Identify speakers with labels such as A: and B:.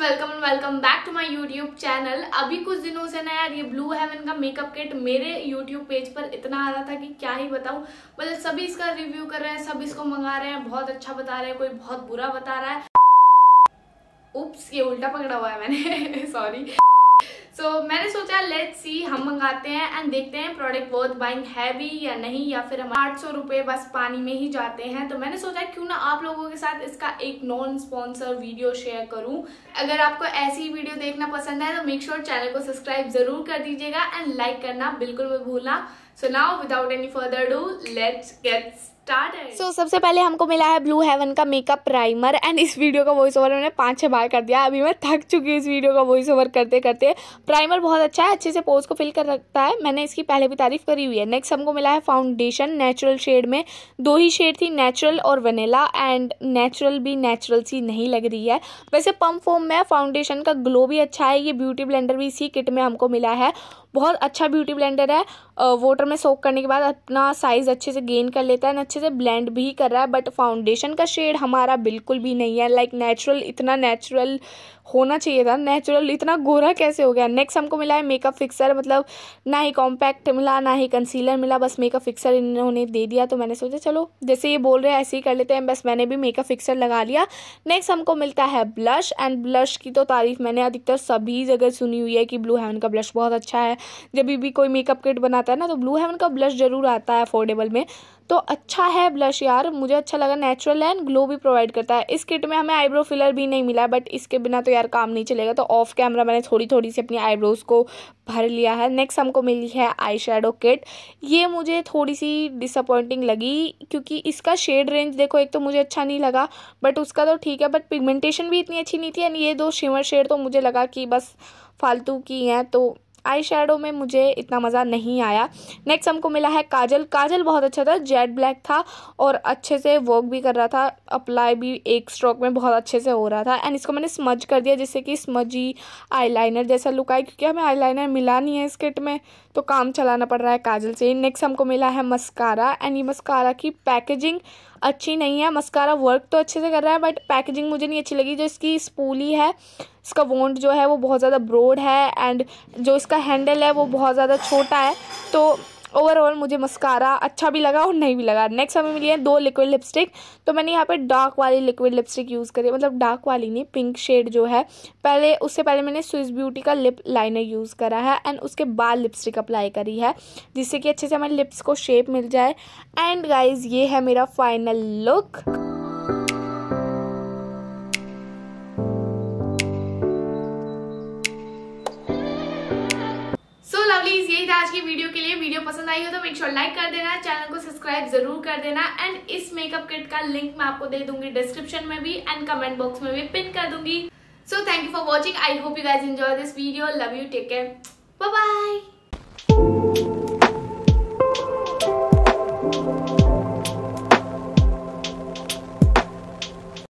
A: welcome and welcome back to my YouTube channel अभी कुछ दिनों से ना यार ये ब्लू हेवन का मेकअप किट मेरे यूट्यूब पेज पर इतना आ रहा था कि क्या ही बताऊं मतलब सभी इसका रिव्यू कर रहे हैं सब इसको मंगा रहे हैं बहुत अच्छा बता रहे हैं कोई बहुत बुरा बता रहा है उप्स ये उल्टा पकड़ा हुआ है मैंने सॉरी सो so, मैंने सोचा लेट सी हम मंगाते हैं एंड देखते हैं प्रोडक्ट वर्थ बाइंग हैवी या नहीं या फिर हम आठ सौ रुपये बस पानी में ही जाते हैं तो मैंने सोचा क्यों ना आप लोगों के साथ इसका एक नॉन स्पॉन्सर वीडियो शेयर करूं अगर आपको ऐसी वीडियो देखना पसंद है तो मेक श्योर sure चैनल को सब्सक्राइब जरूर कर दीजिएगा एंड लाइक करना बिल्कुल भी भूलना so now without any further do let's get so so, सबसे पहले हमको मिला है ब्लू हेवन का मेकअप प्राइमर एंड इस वीडियो का वॉइस ओवर मैंने पाँच छः बार कर दिया अभी मैं थक चुकी हूँ इस वीडियो का वॉइस ओवर करते करते प्राइमर बहुत अच्छा है अच्छे से पोज को फिल कर रखता है मैंने इसकी पहले भी तारीफ करी हुई है नेक्स्ट हमको मिला है फाउंडेशन नेचुरल शेड में दो ही शेड थी नेचुरल और वनीला एंड नेचुरल भी नेचुरल सी नहीं लग रही है वैसे पम्प फॉर्म में फाउंडेशन का ग्लो भी अच्छा है ये ब्यूटी ब्लेंडर भी इसी किट में हमको मिला है बहुत अच्छा ब्यूटी ब्लेंडर है वाटर में सोक करने के बाद अपना साइज़ अच्छे से गेन कर लेता है अच्छे से ब्लेंड भी कर रहा है बट फाउंडेशन का शेड हमारा बिल्कुल भी नहीं है लाइक like, नेचुरल इतना नेचुरल होना चाहिए था नेचुरल इतना गोरा कैसे हो गया नेक्स्ट हमको मिला है मेकअप फिक्सर मतलब ना ही कॉम्पैक्ट मिला ना ही कंसीलर मिला बस मेकअप फिक्सर इन्होंने दे दिया तो मैंने सोचा चलो जैसे ये बोल रहे हैं ऐसे ही कर लेते हैं बस मैंने भी मेकअप फिक्सर लगा लिया नेक्स्ट हमको मिलता है ब्लश एंड ब्लश की तो तारीफ़ मैंने अधिकतर सभी जगह सुनी हुई है कि ब्लू हेवन का ब्लश बहुत अच्छा है जब भी कोई मेकअप किट बनाता है ना तो ब्लू हेवन का ब्लश ज़रूर आता है अफोर्डेबल में तो अच्छा है ब्लश यार मुझे अच्छा लगा नेचुरल एंड ग्लो भी प्रोवाइड करता है इस किट में हमें आईब्रो फिलर भी नहीं मिला बट इसके बिना तो यार काम नहीं चलेगा तो ऑफ कैमरा मैंने थोड़ी थोड़ी सी अपनी आईब्रोज़ को भर लिया है नेक्स्ट हमको मिली है आई शेडो किट ये मुझे थोड़ी सी डिसअपॉइंटिंग लगी क्योंकि इसका शेड रेंज देखो एक तो मुझे अच्छा नहीं लगा बट उसका तो ठीक है बट पिगमेंटेशन भी इतनी अच्छी नहीं थी एंड ये दो शिमर शेड तो मुझे लगा कि बस फालतू की हैं तो आई शेडो में मुझे इतना मज़ा नहीं आया नेक्स्ट हमको मिला है काजल काजल बहुत अच्छा था जेड ब्लैक था और अच्छे से वर्क भी कर रहा था अप्लाई भी एक स्ट्रोक में बहुत अच्छे से हो रहा था एंड इसको मैंने स्मज कर दिया जिससे कि स्मजी लाइनर जैसा लुक आए क्योंकि हमें लाइनर मिला नहीं है इस किट में तो काम चलाना पड़ रहा है काजल से नेक्स्ट हमको मिला है मस्कारा एंड ये मस्कारा की पैकेजिंग अच्छी नहीं है मस्कारा वर्क तो अच्छे से कर रहा है बट पैकेजिंग मुझे नहीं अच्छी लगी जो इसकी स्पूली है इसका वोंड जो है वो बहुत ज़्यादा ब्रॉड है एंड जो इसका हैंडल है वो बहुत ज़्यादा छोटा है तो ओवरऑल मुझे मस्कारा अच्छा भी लगा और नहीं भी लगा नेक्स्ट हमें मिली है दो लिक्विड लिपस्टिक तो मैंने यहाँ पे डार्क वाली लिक्विड लिपस्टिक यूज़ करी मतलब डार्क वाली नहीं पिंक शेड जो है पहले उससे पहले मैंने स्विस ब्यूटी का लिप लाइनर यूज़ करा है एंड उसके बाद लिपस्टिक अप्लाई करी है जिससे कि अच्छे से हमारे लिप्स को शेप मिल जाए एंड गाइज ये है मेरा फाइनल लुक यही था आज की वीडियो के लिए वीडियो पसंद आई हो तो मेक श्योर लाइक कर देना चैनल को सब्सक्राइब जरूर कर देना एंड इस मेकअप किट का लिंक मैं आपको दे दूंगी डिस्क्रिप्शन में भी एंड कमेंट बॉक्स में भी पिन कर दूंगी so thank you for watching I hope you guys enjoy this video love you take care bye